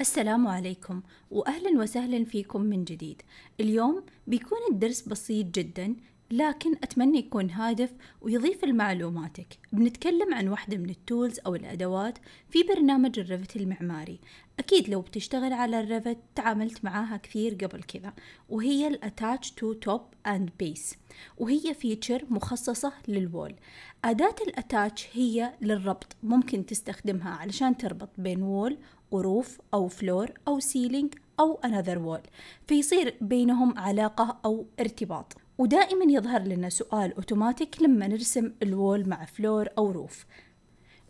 السلام عليكم وأهلا وسهلا فيكم من جديد اليوم بيكون الدرس بسيط جدا لكن أتمنى يكون هادف ويضيف لمعلوماتك بنتكلم عن واحدة من التولز أو الأدوات في برنامج الرفت المعماري أكيد لو بتشتغل على الرفت تعاملت معاها كثير قبل كذا وهي الأتاتش تو توب أند بيس وهي فيتشر مخصصة للوول أداة الأتاتش هي للربط ممكن تستخدمها علشان تربط بين وول وروف أو فلور أو سيلينج أو أناذر وول فيصير بينهم علاقة أو ارتباط ودائما يظهر لنا سؤال أوتوماتيك لما نرسم الوول مع فلور أو روف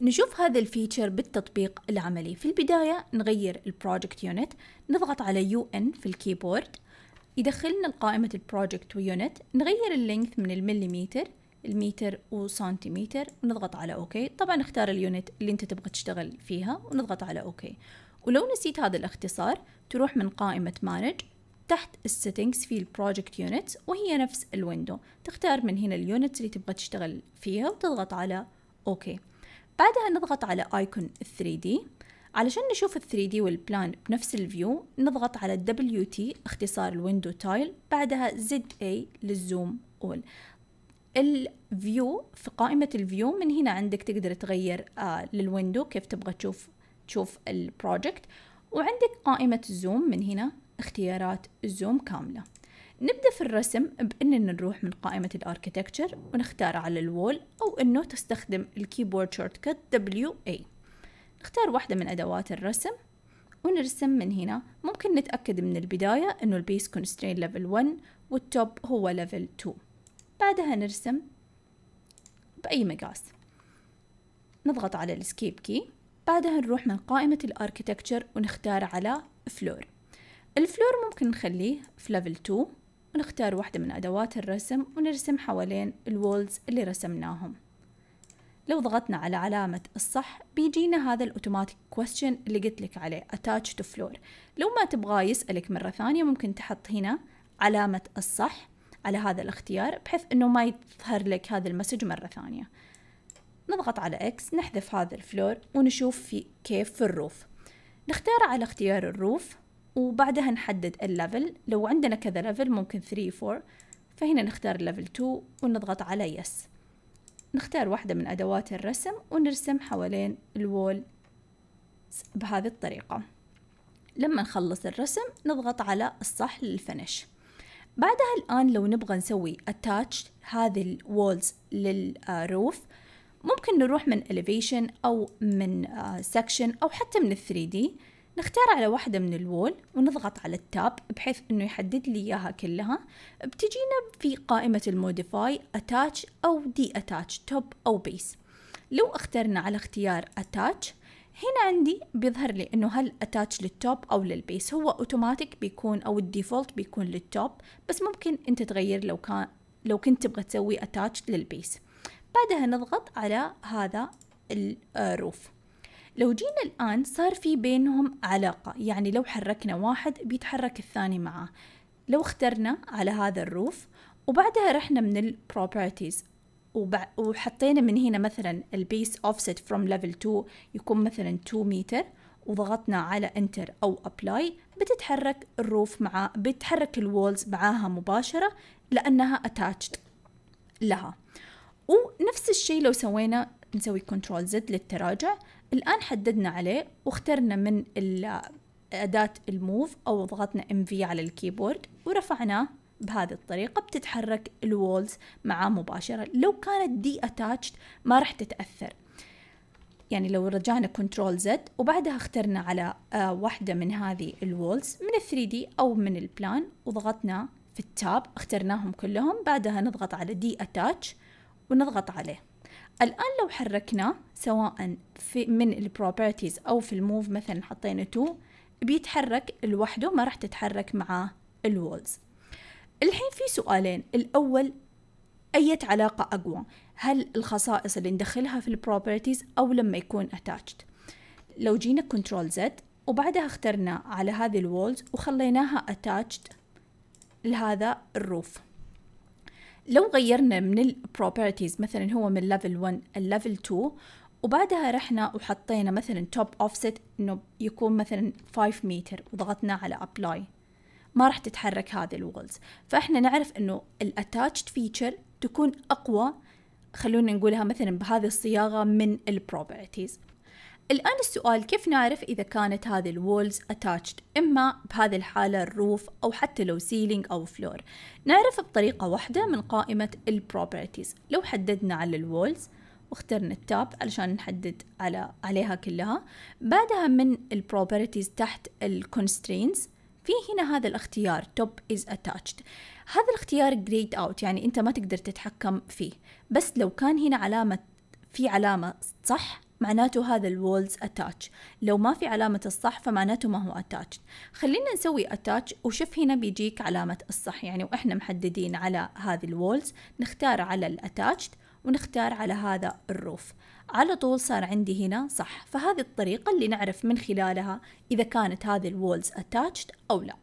نشوف هذا الفيتشر بالتطبيق العملي في البداية نغير البروجكت يونت نضغط على يو ان في الكيبورد يدخلنا لقائمة البروجكت ويونت نغير اللينث من المليمتر المتر وسنتيمتر ونضغط على اوكي طبعا اختار اليونت اللي انت تبغى تشتغل فيها ونضغط على اوكي ولو نسيت هذا الاختصار تروح من قائمة مانج تحت السيتنجز في البروجكت يونتس وهي نفس الويندو تختار من هنا اليونتس اللي تبغى تشتغل فيها وتضغط على اوكي بعدها نضغط على ايكون 3D علشان نشوف ال 3D والبلان بنفس الفيو نضغط على WT اختصار الويندو تايل بعدها ZA للزوم اول الفيو في قائمة الفيو من هنا عندك تقدر تغير آه، للويندو كيف تبغى تشوف تشوف البروجكت وعندك قائمة الزوم من هنا اختيارات الزوم كاملة نبدأ في الرسم بأننا نروح من قائمة الأركيتكتشر ونختار على الوول أو أنه تستخدم الكيبورد شورت كت WA نختار واحدة من أدوات الرسم ونرسم من هنا ممكن نتأكد من البداية أنه البيس كونسترين ليفل 1 والتوب هو ليفل 2 بعدها نرسم بأي مقاس نضغط على الاسكيب كي بعدها نروح من قائمة الاركيتكتشر ونختار على فلور الفلور ممكن نخليه في ليفل 2 ونختار واحدة من أدوات الرسم ونرسم حوالين الوولز اللي رسمناهم لو ضغطنا على علامة الصح بيجينا هذا الأوتوماتيك كويستشن اللي قلت لك عليه attach to floor لو ما تبغاه يسألك مرة ثانية ممكن تحط هنا علامة الصح على هذا الاختيار بحيث انه ما يظهر لك هذا المسج مرة ثانية نضغط على اكس نحذف هذا الفلور ونشوف في كيف في الروف نختار على اختيار الروف وبعدها نحدد الليفل لو عندنا كذا ليفل ممكن 3 4 فهنا نختار ليفل 2 ونضغط على يس نختار واحدة من أدوات الرسم ونرسم حوالين الوول بهذه الطريقة لما نخلص الرسم نضغط على الصح للفنش بعدها الآن لو نبغى نسوي attached هذه الوولز للروف ممكن نروح من elevation أو من آه، section أو حتى من 3D نختار على واحدة من الوول ونضغط على التاب بحيث انه يحدد لي اياها كلها بتجينا في قائمة الموديفاي attach او دي top او base لو اخترنا على اختيار attach هنا عندي بيظهر لي انه هل اتاتش للتوب او للبيس هو اوتوماتيك بيكون او الديفولت بيكون للتوب بس ممكن انت تغير لو كان لو كنت تبغى تسوي اتاتش للبيس بعدها نضغط على هذا الروف آه، لو جينا الآن صار في بينهم علاقة يعني لو حركنا واحد بيتحرك الثاني معاه لو اخترنا على هذا الروف وبعدها رحنا من البروبرتيز وبع... وحطينا من هنا مثلا البيس اوفست فروم ليفل 2 يكون مثلا 2 متر وضغطنا على انتر او ابلاي بتتحرك الروف مع بتتحرك الوولز معاها مباشره لانها اتاتشد لها ونفس الشيء لو سوينا نسوي كنترول زد للتراجع الان حددنا عليه واخترنا من اداه الموف او ضغطنا ام في على الكيبورد ورفعناه بهذه الطريقة بتتحرك الوولز معاه مباشرة لو كانت دي اتاتشد ما راح تتأثر يعني لو رجعنا كنترول زد وبعدها اخترنا على آه واحدة من هذه الوولز من ال 3 دي أو من البلان وضغطنا في التاب اخترناهم كلهم بعدها نضغط على دي اتاتش ونضغط عليه الآن لو حركناه سواء في من البروبرتيز أو في الموف مثلا حطينا 2 بيتحرك لوحده ما راح تتحرك معاه الوولز الحين في سؤالين الأول أية علاقة أقوى هل الخصائص اللي ندخلها في البروبرتيز أو لما يكون attached لو جينا كنترول Z وبعدها اخترنا على هذه الوولز وخليناها attached لهذا الروف لو غيرنا من البروبرتيز مثلا هو من level 1 level 2 وبعدها رحنا وحطينا مثلا top offset انه يكون مثلا 5 متر وضغطنا على apply ما راح تتحرك هذه الوغلز فاحنا نعرف انه الاتاتشد فيتشر تكون اقوى خلونا نقولها مثلا بهذه الصياغه من البروبرتيز الآن السؤال كيف نعرف إذا كانت هذه الوولز اتاتشد إما بهذه الحالة الروف أو حتى لو سيلينج أو فلور نعرف بطريقة واحدة من قائمة البروبرتيز لو حددنا على الوولز واخترنا التاب علشان نحدد على عليها كلها بعدها من البروبرتيز تحت الكونسترينز في هنا هذا الاختيار top is attached هذا الاختيار grayed out يعني أنت ما تقدر تتحكم فيه بس لو كان هنا علامة في علامة صح معناته هذا الوولز اتاتش لو ما في علامة الصح فمعناته ما هو اتاتش خلينا نسوي اتاتش وشوف هنا بيجيك علامة الصح يعني واحنا محددين على هذه الوولز نختار على الاتاتش ونختار على هذا الروف على طول صار عندي هنا صح فهذه الطريقة اللي نعرف من خلالها إذا كانت هذه الوولز attached أو لا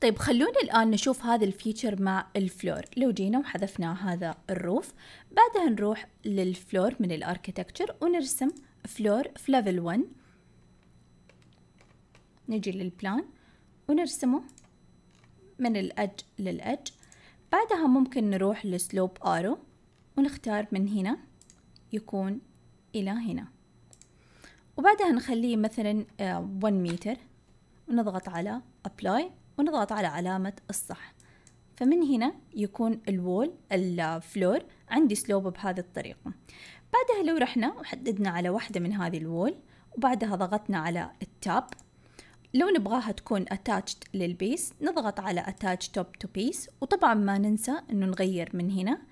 طيب خلونا الآن نشوف هذا الفيتشر مع الفلور لو جينا وحذفنا هذا الروف بعدها نروح للفلور من الأركيتكتشر ونرسم فلور في ليفل 1 نجي للبلان ونرسمه من الأج للأج بعدها ممكن نروح لسلوب آرو ونختار من هنا يكون إلى هنا وبعدها نخليه مثلا 1 آه، متر ونضغط على أبلاي ونضغط على علامة الصح فمن هنا يكون الوول الفلور عندي سلوب بهذه الطريقة بعدها لو رحنا وحددنا على واحدة من هذه الوول وبعدها ضغطنا على التاب لو نبغاها تكون attached للبيس نضغط على attach top to base وطبعا ما ننسى انه نغير من هنا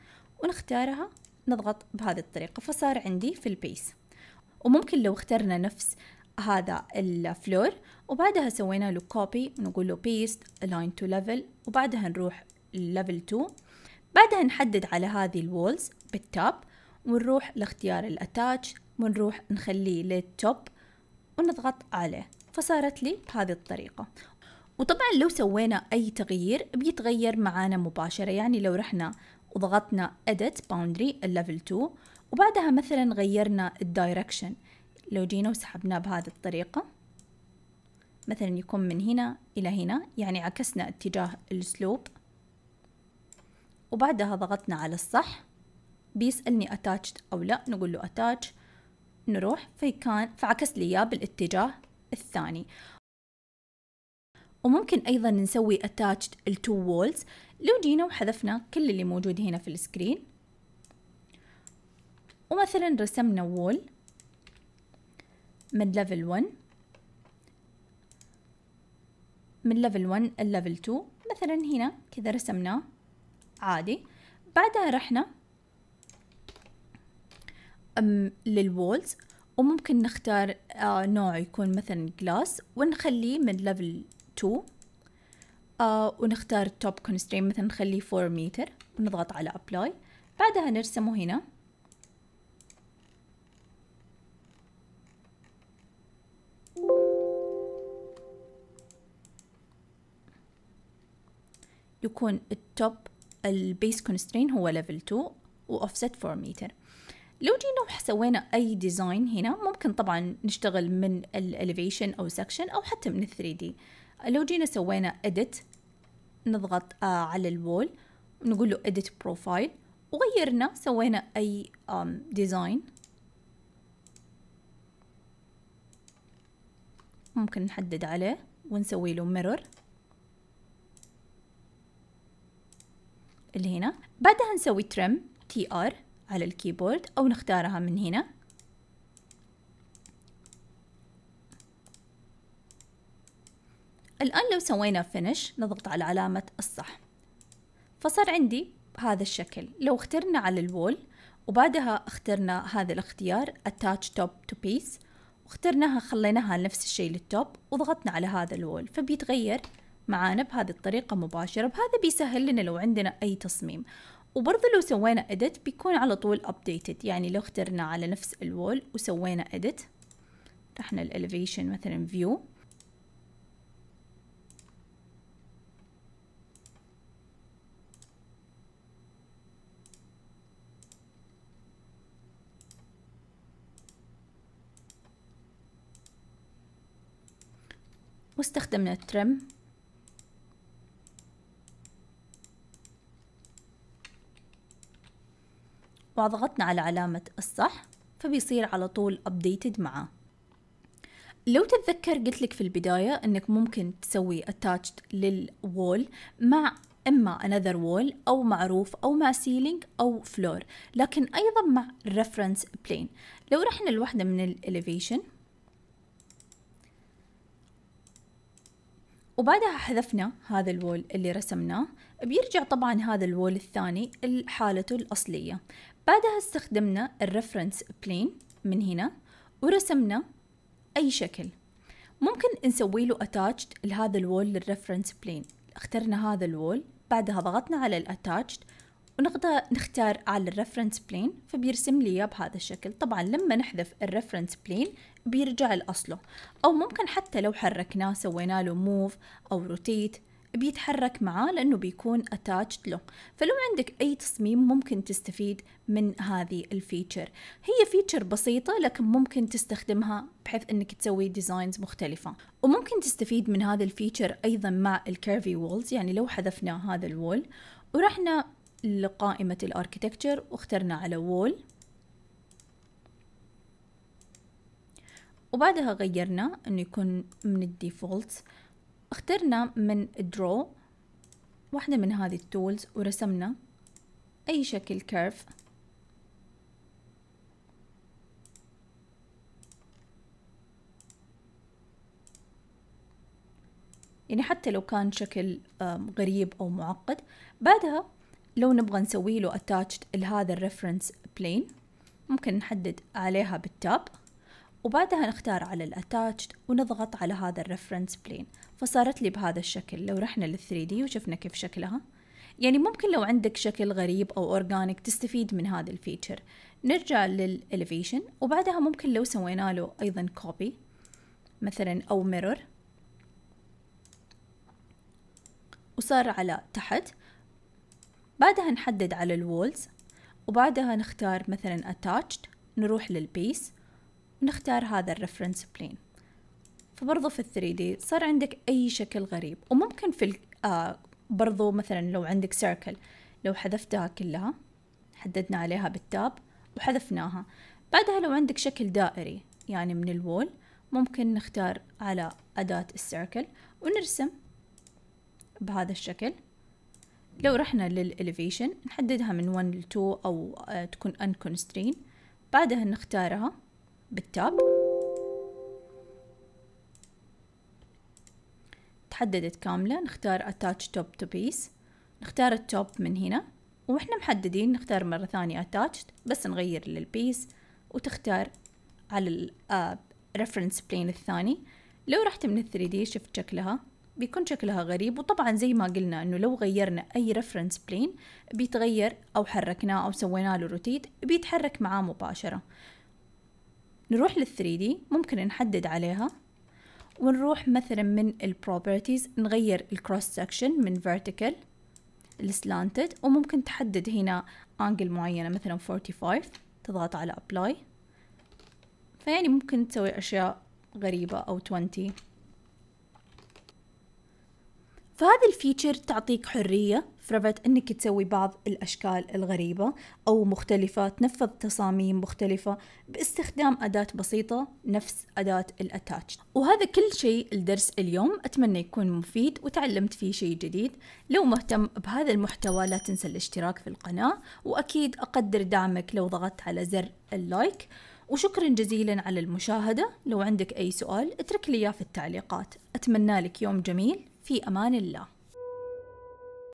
ونختارها نضغط بهذه الطريقة فصار عندي في البيس وممكن لو اخترنا نفس هذا الفلور وبعدها سوينا له كوبي نقول له بيست لاين تو ليفل وبعدها نروح ليفل 2 بعدها نحدد على هذه الوولز بالتاب ونروح لاختيار الاتاتش ونروح نخليه للتوب ونضغط عليه فصارت لي بهذه الطريقة وطبعا لو سوينا أي تغيير بيتغير معانا مباشرة يعني لو رحنا وضغطنا edit boundary level 2 وبعدها مثلا غيرنا الدايركشن لو جينا وسحبناه بهذه الطريقة مثلا يكون من هنا إلى هنا يعني عكسنا اتجاه السلوب وبعدها ضغطنا على الصح بيسألني attached أو لا نقول له attach نروح فكان فعكس لي إياه بالاتجاه الثاني وممكن ايضا نسوي attached to walls لو جينا وحذفنا كل اللي موجود هنا في السكرين ومثلا رسمنا وول من ليفل 1 من ليفل 1 الليفل 2 مثلا هنا كذا رسمناه عادي بعدها رحنا للوولز وممكن نختار آه، نوع يكون مثلا جلاس ونخليه من ليفل 2 آه ونختار التوب كونسترين مثلا نخليه 4 متر ونضغط على apply بعدها نرسمه هنا يكون التوب البيس كونسترين هو ليفل 2 واوفست 4 متر لو جينا وسوينا اي ديزاين هنا ممكن طبعا نشتغل من الاليفيشن او سكشن او حتى من 3 دي لو جينا سوينا edit نضغط آه على الوول ونقول له edit profile وغيرنا سوينا اي ديزاين ممكن نحدد عليه ونسوي له mirror اللي هنا بعدها نسوي trim tr على الكيبورد او نختارها من هنا الآن لو سوينا فينش نضغط على علامة الصح فصار عندي هذا الشكل لو اخترنا على الوول وبعدها اخترنا هذا الاختيار attach top to piece واخترناها خليناها نفس الشيء للتوب وضغطنا على هذا الوول فبيتغير معانا بهذه الطريقة مباشرة بهذا بيسهل لنا لو عندنا أي تصميم وبرضه لو سوينا edit بيكون على طول updated يعني لو اخترنا على نفس الوول وسوينا edit رحنا ال elevation مثلا view واستخدمنا ترم وضغطنا على علامة الصح فبيصير على طول updated معه لو تتذكر قلت لك في البداية انك ممكن تسوي attached للwall مع اما another wall او معروف او مع ceiling او floor لكن ايضا مع reference plane لو رحنا لوحدة من ال elevation وبعدها حذفنا هذا الوول اللي رسمناه بيرجع طبعا هذا الوول الثاني لحالته الأصلية بعدها استخدمنا الرفرنس بلين من هنا ورسمنا أي شكل ممكن نسوي له attached لهذا الوول للرفرنس بلين اخترنا هذا الوول بعدها ضغطنا على الاتاتشد ونقدر نختار على الرفرنس بلين فبيرسم لي اياه بهذا الشكل طبعا لما نحذف الرفرنس بلين بيرجع لأصله أو ممكن حتى لو حركناه سوينا له موف أو روتيت بيتحرك معاه لأنه بيكون اتاتشد له فلو عندك أي تصميم ممكن تستفيد من هذه الفيتشر هي فيتشر بسيطة لكن ممكن تستخدمها بحيث أنك تسوي ديزاينز مختلفة وممكن تستفيد من هذا الفيتشر أيضا مع الكيرفي وولز يعني لو حذفنا هذا الوول ورحنا لقائمة الأركيتكتشر واخترنا على وول وبعدها غيرنا انه يكون من الديفولت اخترنا من درو واحدة من هذه التولز ورسمنا اي شكل كيرف يعني حتى لو كان شكل غريب أو معقد بعدها لو نبغى نسوي له attached لهذا الريفرنس بلين ممكن نحدد عليها بالتاب وبعدها نختار على الاتاتشد ونضغط على هذا الريفرنس بلين فصارت لي بهذا الشكل لو رحنا لل 3D وشفنا كيف شكلها يعني ممكن لو عندك شكل غريب أو أورجانيك تستفيد من هذا الفيتشر نرجع للإليفيشن وبعدها ممكن لو سوينا له أيضا كوبي مثلا أو ميرور وصار على تحت بعدها نحدد على الوولز وبعدها نختار مثلا attached نروح للبيس نختار هذا الريفرنس بلين فبرضو في 3D صار عندك أي شكل غريب وممكن في آه برضو مثلا لو عندك سيركل لو حذفتها كلها حددنا عليها بالتاب وحذفناها بعدها لو عندك شكل دائري يعني من الوول ممكن نختار على أداة السيركل ونرسم بهذا الشكل لو رحنا للإليفيشن نحددها من 1 ل 2 أو آه، تكون unconstrained بعدها نختارها بالتاب تحددت كاملة نختار attach top to base نختار التوب من هنا وإحنا محددين نختار مرة ثانية attached بس نغير للبيس وتختار على ال آه، reference plane الثاني لو رحت من ال 3D شفت شكلها بيكون شكلها غريب وطبعا زي ما قلنا انه لو غيرنا اي رفرنس بلين بيتغير او حركناه او سوينا له روتيت بيتحرك معاه مباشرة نروح لل 3 دي ممكن نحدد عليها ونروح مثلا من البروبرتيز نغير الكروس سكشن من vertical السلانتد وممكن تحدد هنا انجل معينة مثلا 45 تضغط على ابلاي فيعني ممكن تسوي اشياء غريبة او 20 فهذا الفيتشر تعطيك حرية فرفت أنك تسوي بعض الأشكال الغريبة أو مختلفة تنفذ تصاميم مختلفة باستخدام أداة بسيطة نفس أداة الأتاتش وهذا كل شيء الدرس اليوم أتمنى يكون مفيد وتعلمت فيه شيء جديد لو مهتم بهذا المحتوى لا تنسى الاشتراك في القناة وأكيد أقدر دعمك لو ضغطت على زر اللايك وشكرا جزيلا على المشاهدة لو عندك أي سؤال اترك لي في التعليقات أتمنى لك يوم جميل في أمان الله